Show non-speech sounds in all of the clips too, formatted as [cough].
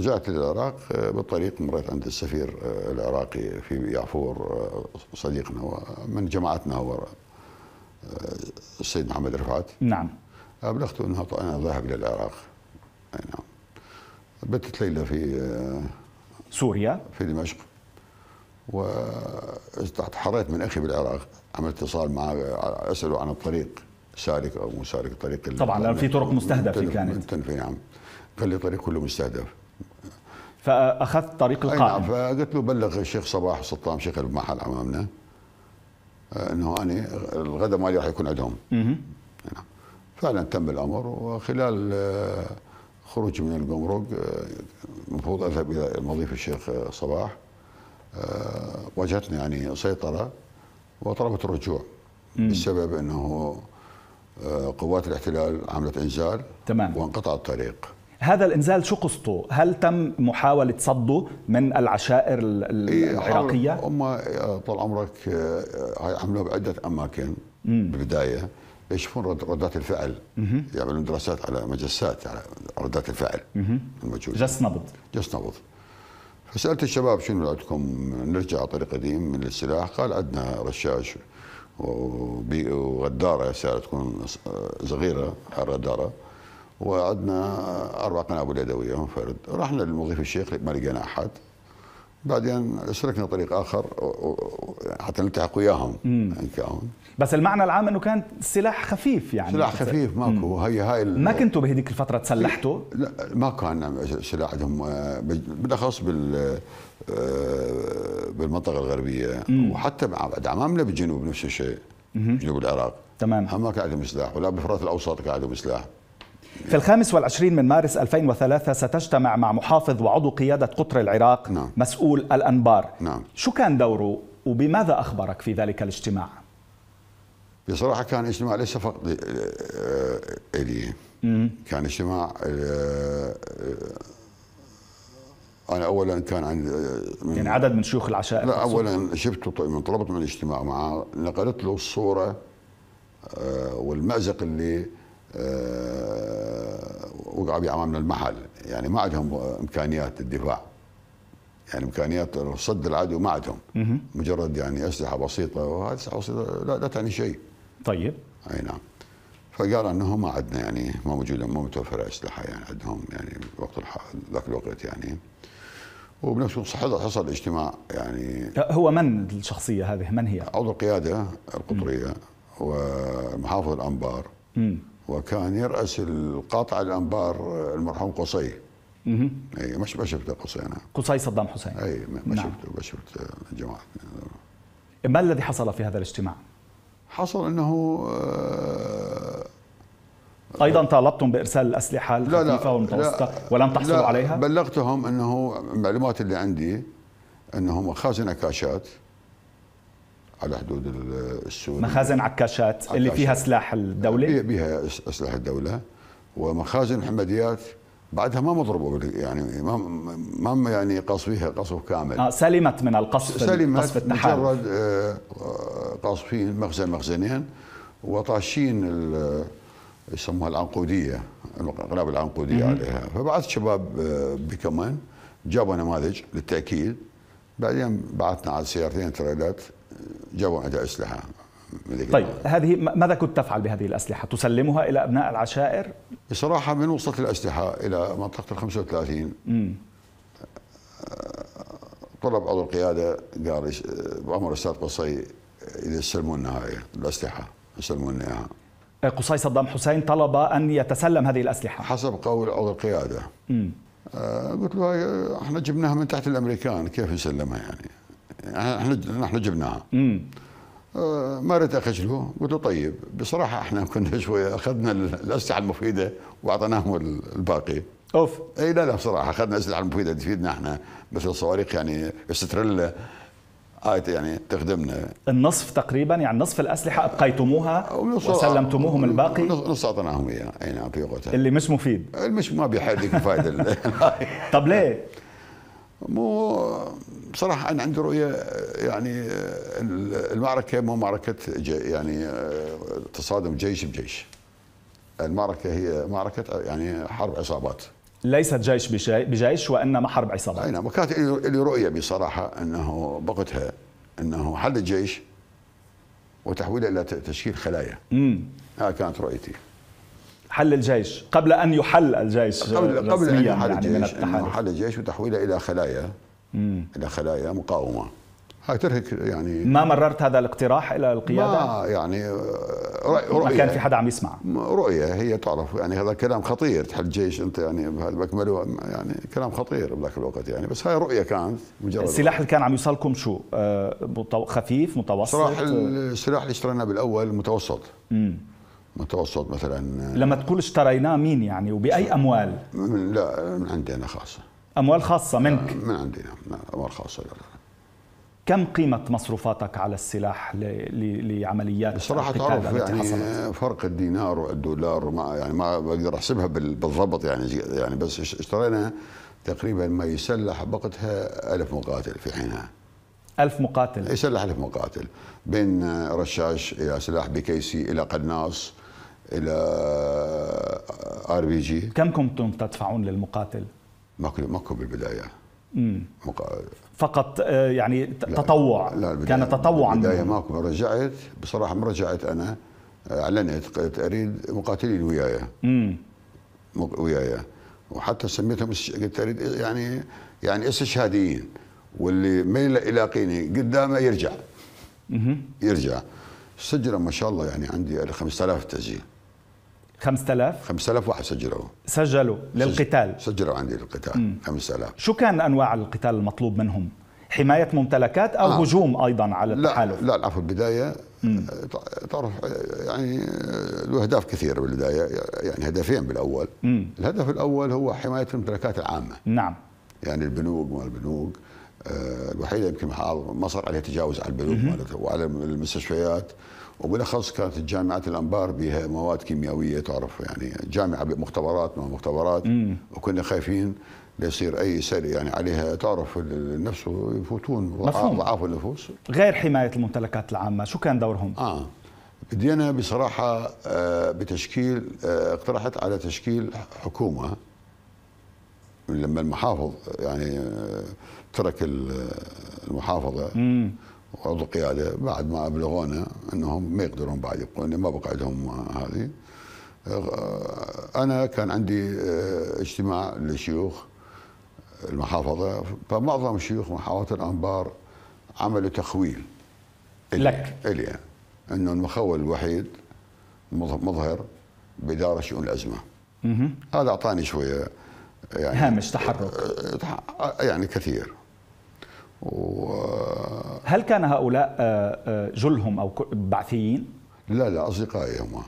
رجعت للعراق آه، بالطريق مريت عند السفير آه، العراقي في يعفور آه، صديقنا ومن جماعتنا هو السيد محمد رفعت نعم أبلغته أنه أنا ذاهب للعراق أي نعم بتت ليلة في سوريا في دمشق و تحريت من أخي بالعراق عملت اتصال معه أسأله عن الطريق سالك أو مو سالك الطريق طبعا في طرق مستهدفة كانت نعم قال لي طريق كله مستهدف فاخذت طريق القائم نعم فقلت له بلغ الشيخ صباح سطام شيخ المحل امامنا آه، انه انا الغداء مالي راح يكون عندهم نعم فعلا تم الامر وخلال آه، خروجي من الجمرك آه، المفروض اذهب الى المضيف الشيخ صباح واجهتني يعني سيطره وطلبت الرجوع بسبب انه قوات الاحتلال عملت انزال تمام وانقطع الطريق هذا الانزال شو قصته؟ هل تم محاوله صده من العشائر إيه، العراقيه؟ هم آه، طول عمرك آه، آه، عملوا بعده اماكن بالبدايه يشوفون ردات الفعل يعملون دراسات على مجسات على ردات الفعل الموجوده جس نبض جس نبض فسالت الشباب شنو عندكم نرجع على طريق قديم من السلاح قال عندنا رشاش وغداره سياره تكون صغيره على الرداره وعدنا اربع قنابل يدويه منفرد رحنا للمضيف الشيخ ما لقينا احد بعدين سلكنا طريق اخر حتى نلتحق وياهم بس المعنى العام انه كان سلاح خفيف يعني سلاح خفيف ماكو هي هاي ما كنتوا بهذيك الفتره تسلحتوا؟ لا ما كان سلاح عندهم آه، بالاخص بال آه، بالمنطقه الغربيه مم. وحتى بعد عمامنا بالجنوب نفس الشيء جنوب العراق تمام هم ما كان عندهم سلاح ولا بالفرات الاوسط كان عندهم سلاح في الخامس والعشرين من مارس 2003 ستجتمع مع محافظ وعضو قيادة قطر العراق نعم. مسؤول الأنبار نعم. شو كان دوره وبماذا أخبرك في ذلك الاجتماع؟ بصراحة كان اجتماع ليس فقط آه، إلي كان اجتماع آه، آه، أنا أولا كان عن يعني عدد من شيوخ العشائر لا أولا شفته من طلبت من الاجتماع معه نقلت له الصورة والمأزق اللي آه، وقعوا امامنا المحل يعني ما عندهم امكانيات الدفاع يعني امكانيات صد العدو ما عندهم مجرد يعني اسلحه بسيطه وهذه اسلحه بسيطه لا, لا تعني شيء طيب اي نعم فقال انه ما عندنا يعني ما موجوده ما متوفره اسلحه يعني عندهم يعني وقت ذاك الوقت يعني وبنفس الوقت حصل حصل اجتماع يعني هو من الشخصيه هذه من هي؟ عضو القياده القطريه ومحافظ الانبار وكان يراس القاطع الانبار المرحوم قصي اها اي مش ما شفته قصي انا قصي صدام حسين اي ما نعم. شفته ما شفت الجماعه ما الذي حصل في هذا الاجتماع؟ حصل انه آه، ايضا طالبتم بارسال الاسلحه الخفيفه والمتوسطه ولم تحصلوا لا عليها؟ بلغتهم انه المعلومات اللي عندي انهم خازن كاشات على حدود السوري مخازن عكاشات, عكاشات اللي فيها سلاح الدوله بها سلاح الدوله ومخازن حمديات بعدها ما مضربوا يعني ما ما يعني قصفها قصف كامل آه سلمت من القصف سلمت قصف مجرد آه، آه، قاصفين مخزن مخزنين وطاشين يسموها العنقوديه الانقلاب العنقوديه عليها فبعث شباب آه، بكمان جابوا نماذج للتاكيد بعدين بعثنا على سيارتين تريلات جو عنده اسلحه طيب هذه ماذا كنت تفعل بهذه الاسلحه؟ تسلمها الى ابناء العشائر؟ بصراحه من وصلت الاسلحه الى منطقه ال 35 آه، طلب عضو القياده قال آه، بامر الاستاذ قصي اذا يسلموا لنا هاي الاسلحه يسلموا لنا اياها قصي صدام حسين طلب ان يتسلم هذه الاسلحه حسب قول عضو القياده امم قلت له احنا جبناها من تحت الامريكان كيف نسلمها يعني احنا احنا جبناها امم ما ريت اخجله قلت له طيب بصراحه احنا كنا شويه اخذنا الاسلحه المفيده واعطيناهم الباقي اوف اي لا لا بصراحه اخذنا الاسلحه المفيده اللي تفيدنا احنا مثل الصواريخ يعني استرلا آيت يعني تخدمنا النصف تقريبا يعني نصف الأسلحة أبقيتموها وسلمتموهم الباقي نص أعطيناهم إياه أي نعم في وقتها اللي مش مفيد اللي مش ما بيحرك فايدة [laughs] طب ليه؟ مو بصراحة أنا عندي رؤية يعني المعركة مو معركة يعني تصادم جيش بجيش المعركة هي معركة يعني حرب عصابات ليست جيش بجيش وإنما حرب عصابات أي نعم وكانت لي رؤية بصراحة أنه بقتها أنه حل الجيش وتحويله إلى تشكيل خلايا امم هذه كانت رؤيتي حل الجيش قبل أن يحل الجيش قبل قبل أن يحل يعني الجيش حل الجيش وتحويله إلى خلايا إلى خلايا مقاومة هاي ترهق يعني ما مررت هذا الاقتراح إلى القيادة؟ ما يعني رؤية آه، ما كان في حدا عم يسمع رؤية هي تعرف يعني هذا كلام خطير تحل جيش أنت يعني بأكمله يعني كلام خطير بذاك الوقت يعني بس هاي رؤية كانت مجرد السلاح اللي كان عم يوصلكم شو؟ آه، خفيف متوسط؟ صراحه السلاح اللي اشتريناه بالأول متوسط مم. متوسط مثلا آه، لما تقول اشتريناه مين يعني وبأي أموال؟ لا من عندي أنا خاصة اموال خاصه منك آه، من عندي نعم اموال خاصه كم قيمة مصروفاتك على السلاح لعمليات بصراحة تعرف يعني فرق الدينار والدولار ما يعني ما بقدر احسبها بالضبط يعني يعني بس اشترينا تقريبا ما يسلح بقتها ألف مقاتل في حينها ألف مقاتل يسلح ألف مقاتل بين رشاش إلى سلاح بكيسي إلى قناص إلى ار بي جي كم كنتم تدفعون للمقاتل؟ ما ماكو بالبدايه امم فقط آه، يعني تطوع لا, لا كان تطوعا بالبدايه ماكو رجعت بصراحه ما رجعت انا آه، اعلنت اريد مقاتلين وياي وياي وحتى سميتهم قلت اريد إيه، يعني يعني استشهاديين واللي ما يلاقيني قدامه يرجع مم. يرجع سجله ما شاء الله يعني عندي 5000 تسجيل 5000 5000 واحد سجلوا سجلوا للقتال سجلوا عندي للقتال 5000 شو كان انواع القتال المطلوب منهم؟ حماية ممتلكات أو آه. هجوم أيضا على التحالف لا لا في البداية تعرف يعني له أهداف كثيرة بالبداية يعني هدفين بالأول مم. الهدف الأول هو حماية الممتلكات العامة نعم يعني البنوك والبنوك آه، الوحيده يمكن مصر عليها تجاوز على البنوك مالتها وعلى المستشفيات وبالاخص كانت الجامعات الانبار بها مواد كيميائيه تعرف يعني جامعه بمختبرات ما مختبرات وكنا خايفين ليصير اي سر يعني عليها تعرف النفس يفوتون ضعاف النفوس غير حمايه الممتلكات العامه شو كان دورهم؟ اه بدينا بصراحه آه، بتشكيل آه، اقترحت على تشكيل حكومه لما المحافظ يعني آه ترك المحافظه وعضو قياده بعد ما ابلغونا انهم ما يقدرون بعد يبقون يعني ما بقى عندهم هذه انا كان عندي آه، اجتماع للشيوخ المحافظه فمعظم شيوخ محافظه الانبار عملوا تخويل لك الي انه المخول الوحيد مظهر باداره شؤون الازمه هذا اعطاني شويه يعني هامش تحرك آه، يعني كثير و... هل كان هؤلاء آه، آه، جلهم أو بعثيين؟ لا لا أصدقائي هم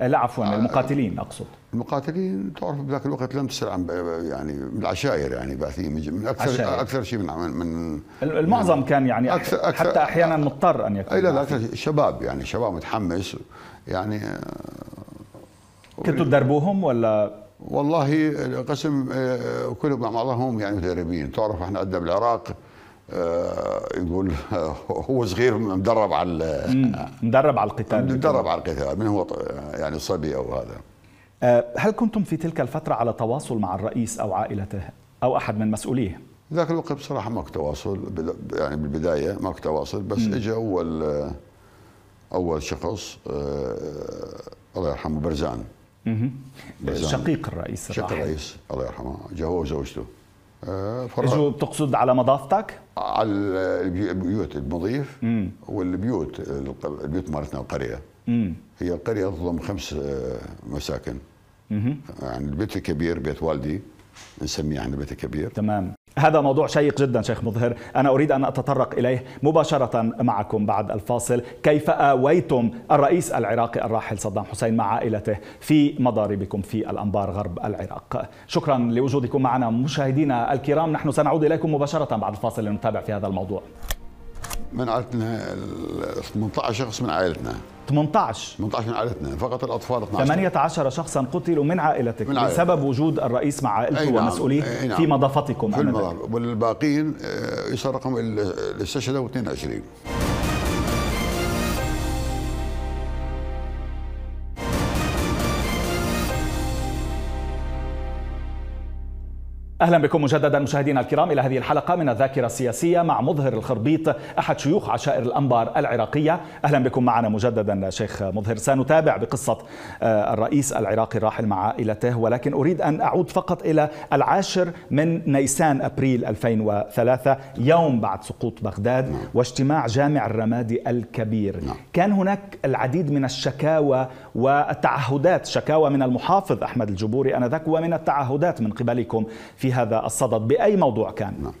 آه، لا عفوا المقاتلين أقصد المقاتلين تعرف بذاك الوقت لم تسأل عن يعني من العشائر يعني بعثيين من اكثر عشائر. اكثر شيء من من المعظم من كان يعني أكثر أكثر حتى احيانا مضطر ان يكون لا لا اكثر شباب يعني شباب متحمس يعني كنتوا تدربوهم ولا والله قسم كلهم مع بعضهم يعني مدربين تعرف احنا عندنا بالعراق آه، يقول [laughs] هو صغير مدرب على آه، مدرب على القتال مدرب على القتال من هو يعني صبي او هذا آه، هل كنتم في تلك الفترة على تواصل مع الرئيس أو عائلته أو أحد من مسؤوليه؟ ذاك الوقت بصراحة ماكو تواصل يعني بالبداية ماكو تواصل بس اجى أول أول شخص الله يرحمه برزان, برزان شقيق الرئيس شقيق الرئيس الله يرحمه جاء هو وزوجته اجوا آه، بتقصد على مضافتك؟ على البيوت المضيف مم. والبيوت البيوت مالتنا القريه مم. هي القريه تضم خمس آه، مساكن مم. يعني البيت الكبير بيت والدي نسميه يعني بيت كبير تمام هذا موضوع شيق جدا شيخ مظهر أنا أريد أن أتطرق إليه مباشرة معكم بعد الفاصل كيف آويتم الرئيس العراقي الراحل صدام حسين مع عائلته في مضاربكم في الأنبار غرب العراق شكرا لوجودكم معنا مشاهدينا الكرام نحن سنعود إليكم مباشرة بعد الفاصل لنتابع في هذا الموضوع من عائلتنا 18 شخص من عائلتنا 18 18 من عائلتنا فقط الاطفال 12 18 شخصا قتلوا من عائلتك من عائلتك. بسبب وجود الرئيس مع عائلته نعم. ومسؤوليه نعم. في مضافتكم في المضاف والباقيين يصير رقم اللي استشهدوا 22 اهلا بكم مجددا مشاهدينا الكرام الى هذه الحلقه من الذاكره السياسيه مع مظهر الخربيط احد شيوخ عشائر الانبار العراقيه، اهلا بكم معنا مجددا شيخ مظهر، سنتابع بقصه آه، الرئيس العراقي الراحل مع عائلته ولكن اريد ان اعود فقط الى العاشر من نيسان ابريل 2003 يوم بعد سقوط بغداد واجتماع جامع الرمادي الكبير، نعم. كان هناك العديد من الشكاوى والتعهدات، شكاوى من المحافظ احمد الجبوري انذاك ومن التعهدات من قبلكم في في هذا الصدد بأي موضوع كان نعم.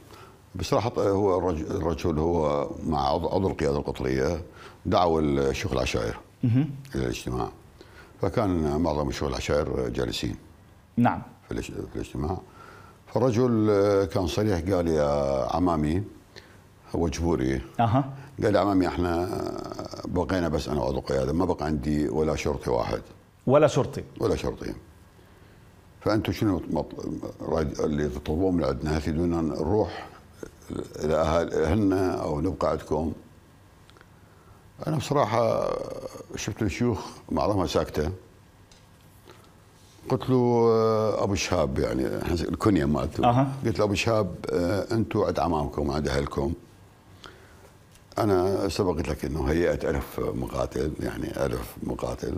بصراحة هو الرجل هو مع عضو القيادة القطرية دعوا الشيوخ العشائر إلى الاجتماع فكان معظم الشيوخ العشائر جالسين نعم في الاجتماع فالرجل كان صريح قال يا عمامي هو جبوري أه. قال يا عمامي احنا بقينا بس انا وعضو القياده ما بقى عندي ولا شرطي واحد ولا شرطي ولا شرطي فانتم شنو اللي تطلبوه من عندنا تريدون نروح الى اهلنا او نبقى عندكم؟ انا بصراحه شفت الشيوخ معظمها ساكته آه، يعني، قلت له ابو شهاب يعني الكنيه مالته أه. قلت له ابو شهاب انتم عند عمامكم عند اهلكم انا سبقت لك انه هيئت الف مقاتل يعني الف مقاتل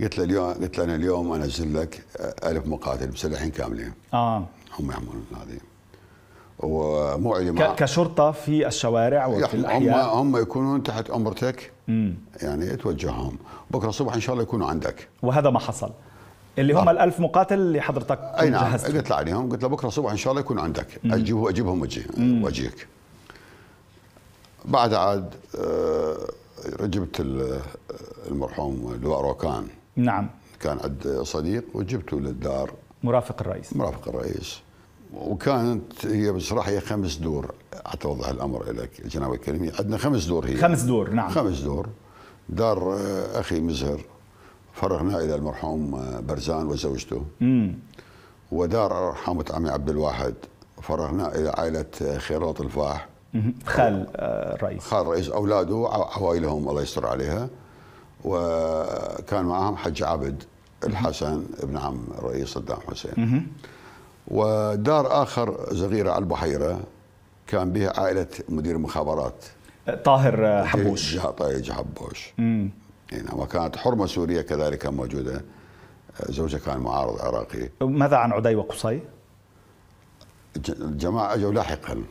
قلت له اليوم قلت له انا اليوم انزل لك 1000 مقاتل مسلحين كاملين اه هم يعملون هذه ومو ما كشرطه في الشوارع وفي الاحياء هم هم يكونون تحت امرتك مم. يعني توجههم بكره الصبح ان شاء الله يكونوا عندك وهذا ما حصل اللي هم آه. ال 1000 مقاتل اللي حضرتك اي نعم جهزت. قلت له عليهم قلت له بكره الصبح ان شاء الله يكونوا عندك اجيب اجيبهم واجي واجيك بعد عاد آه، رجبت المرحوم لواء روكان نعم كان عند صديق وجبته للدار مرافق الرئيس مرافق الرئيس وكانت هي بصراحه هي خمس دور اتوضح الامر لك جناب الكريم عندنا خمس دور هي خمس دور نعم خمس دور دار آه، اخي مزهر فرغنا الى المرحوم آه، برزان وزوجته امم ودار حامة عمي عبد الواحد فرغنا الى عائله آه، خيرات الفاح خال الرئيس خال الرئيس اولاده وعوائلهم الله يستر عليها وكان معهم حج عبد الحسن ابن عم رئيس صدام حسين ودار آخر صغيرة على البحيرة كان بها عائلة مدير مخابرات طاهر آه، حبوش طاهر حبوش يعني وكانت حرمة سورية كذلك موجودة زوجها كان معارض عراقي ماذا عن عدي وقصي؟ الجماعة أجوا لاحقا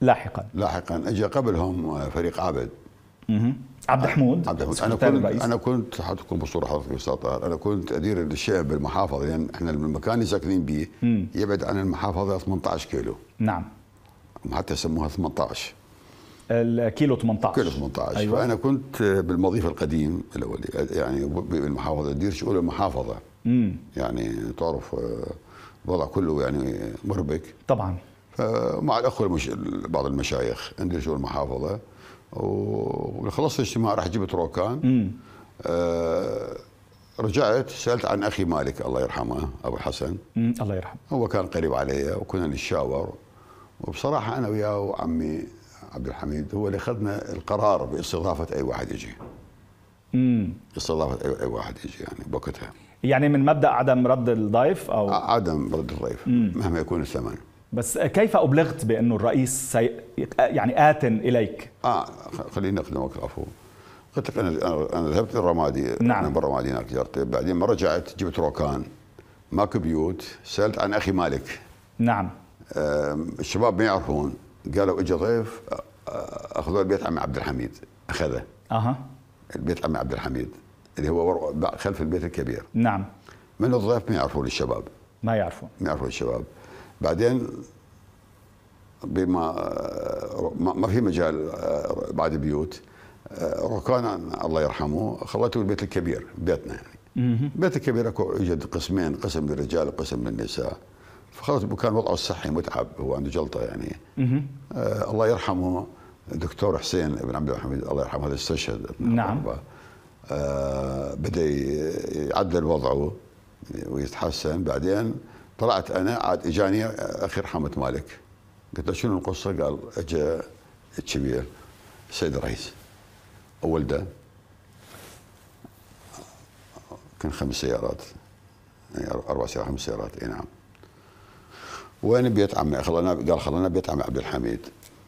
لاحقا لاحقا أجا قبلهم آه، فريق عبد عبد الحمود عبد الحمود انا كنت الرئيس. انا كنت حتكون بصوره حضرتك استاذ انا كنت ادير الشعب بالمحافظه لان يعني احنا المكان اللي ساكنين به يبعد عن المحافظه 18 كيلو نعم حتى يسموها 18 الكيلو 18 كيلو 18 أيوة. فانا كنت بالمضيف القديم الاولي يعني بالمحافظه ادير شؤون المحافظه مم. يعني تعرف آه، الوضع كله يعني مربك طبعا مع الاخوه المش... بعض المشايخ عندي شؤون المحافظه وخلصت الاجتماع راح جبت روكان آه رجعت سالت عن اخي مالك الله يرحمه ابو حسن الله يرحمه هو كان قريب علي وكنا نتشاور وبصراحه انا وياه وعمي عبد الحميد هو اللي اخذنا القرار باستضافه اي واحد يجي امم استضافه اي واحد يجي يعني بوقتها يعني من مبدا عدم رد الضيف او آه، عدم رد الضيف مهما يكون الثمن بس كيف أبلغت بأنه الرئيس سي... يعني آت إليك؟ آه خليني نوك العفو قلت لك أنا أنا ذهبت للرمادي نعم من بالرمادي هناك زرته بعدين ما رجعت جبت روكان ماكو بيوت سألت عن أخي مالك نعم آه الشباب ما يعرفون قالوا اجى ضيف اخذوا البيت عمي عبد الحميد اخذه اها البيت عمي عبد الحميد اللي هو خلف البيت الكبير نعم من الضيف ما يعرفون الشباب ما يعرفون ما يعرفون الشباب بعدين بما ما في مجال آه، بعد بيوت آه، ركان الله يرحمه خلته البيت الكبير بيتنا يعني البيت الكبير اكو يوجد قسمين قسم للرجال وقسم للنساء فخلص كان وضعه الصحي متعب هو عنده جلطه يعني آه الله يرحمه الدكتور حسين بن عبد الحميد الله يرحمه هذا استشهد نعم آه بدا يعدل وضعه ويتحسن بعدين طلعت انا عاد اجاني اخي رحمه مالك قلت له شنو القصه؟ قال اجى الكبير السيد الرئيس ولده كان خمس سيارات يعني اربع سيارات خمس سيارات اي نعم وين بيت عمي؟ خلنا قال خلنا بيت عمي عبد الحميد